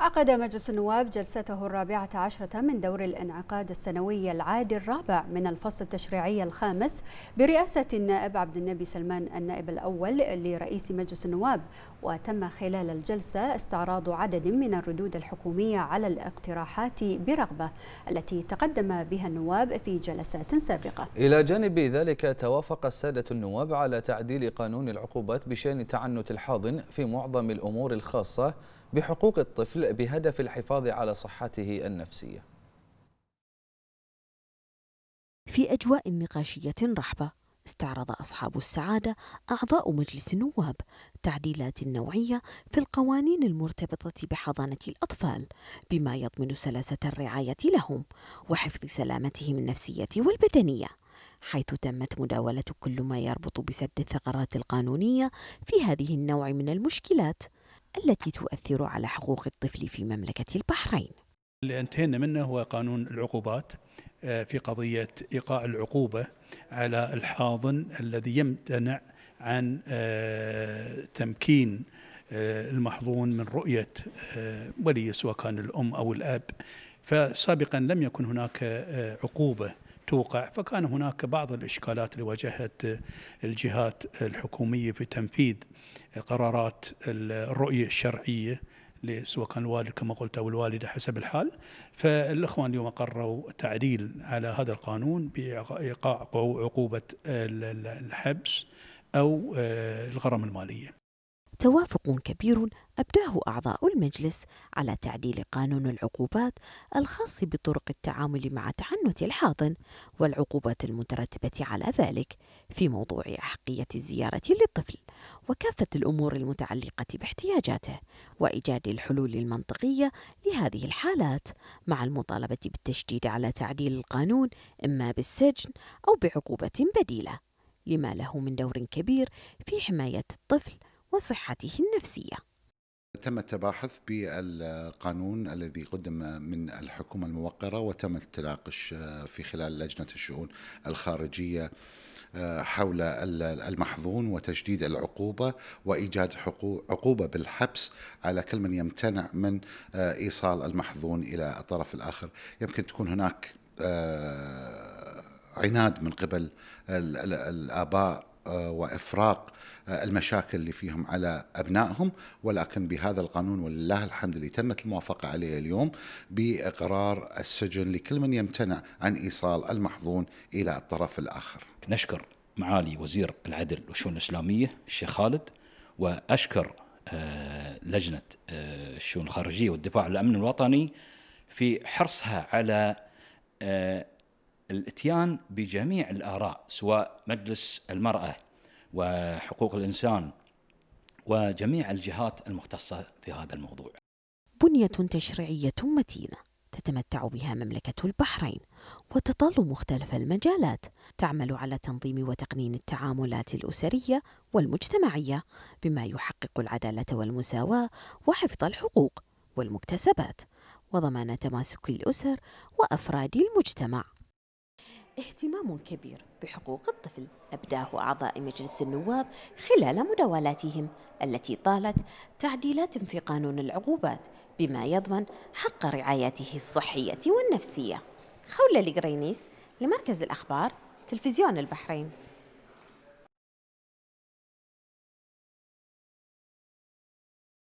عقد مجلس النواب جلسته الرابعة عشرة من دور الانعقاد السنوي العادي الرابع من الفصل التشريعي الخامس برئاسة النائب عبد النبي سلمان النائب الأول لرئيس مجلس النواب وتم خلال الجلسة استعراض عدد من الردود الحكومية على الاقتراحات برغبة التي تقدم بها النواب في جلسات سابقة إلى جانب ذلك توافق السادة النواب على تعديل قانون العقوبات بشأن تعنت الحاضن في معظم الأمور الخاصة بحقوق الطفل بهدف الحفاظ على صحته النفسية في أجواء نقاشية رحبة استعرض أصحاب السعادة أعضاء مجلس النواب تعديلات نوعية في القوانين المرتبطة بحضانة الأطفال بما يضمن سلاسة الرعاية لهم وحفظ سلامتهم النفسية والبدنية حيث تمت مداولة كل ما يربط بسد الثغرات القانونية في هذه النوع من المشكلات التي تؤثر على حقوق الطفل في مملكة البحرين اللي انتهينا منه هو قانون العقوبات آه، في قضية إيقاع العقوبة على الحاضن الذي يمتنع عن آه، تمكين آه، المحظون من رؤية ولي سواء كان الأم أو الأب فسابقا لم يكن هناك عقوبة توقع فكان هناك بعض الإشكالات اللي واجهت الجهات الحكومية في تنفيذ قرارات الرؤية الشرعية سواء كان الوالد كما قلت او الوالده حسب الحال فالاخوان اليوم قرروا تعديل على هذا القانون بايقاع عقوبه الحبس او آه، الغرم الماليه توافق كبير أبداه أعضاء المجلس على تعديل قانون العقوبات الخاص بطرق التعامل مع تعنت الحاضن والعقوبات المترتبة على ذلك في موضوع أحقية الزيارة للطفل وكافة الأمور المتعلقة باحتياجاته وإيجاد الحلول المنطقية لهذه الحالات مع المطالبة بالتشديد على تعديل القانون إما بالسجن أو بعقوبة بديلة لما له من دور كبير في حماية الطفل وصحته النفسيه تم التباحث بالقانون الذي قدم من الحكومة الموقرة وتم التناقش آه، في خلال لجنة الشؤون الخارجية آه، حول المحظون وتجديد العقوبة وإيجاد عقوبة بالحبس على كل من يمتنع من آه، إيصال المحظون إلى الطرف الآخر يمكن تكون هناك عناد من قبل الآباء آه، وافراق آه، المشاكل اللي فيهم على ابنائهم ولكن بهذا القانون ولله الحمد اللي تمت الموافقه عليه اليوم باقرار السجن لكل من يمتنع عن ايصال المحظون الى الطرف الاخر. نشكر معالي وزير العدل والشؤون الاسلاميه الشيخ خالد واشكر آه، لجنه الشؤون الخارجيه والدفاع عن الامن الوطني في حرصها على الاتيان بجميع الاراء سواء مجلس المراه وحقوق الانسان وجميع الجهات المختصه في هذا الموضوع. بنيه تشريعيه متينه تتمتع بها مملكه البحرين وتطال مختلف المجالات تعمل على تنظيم وتقنين التعاملات الاسريه والمجتمعيه بما يحقق العداله والمساواه وحفظ الحقوق والمكتسبات وضمان تماسك الاسر وافراد المجتمع اهتمام كبير بحقوق الطفل أبداه أعضاء مجلس النواب خلال مداولاتهم التي طالت تعديلات في قانون العقوبات بما يضمن حق رعايته الصحية والنفسية خولة لقرينيس لمركز الأخبار تلفزيون البحرين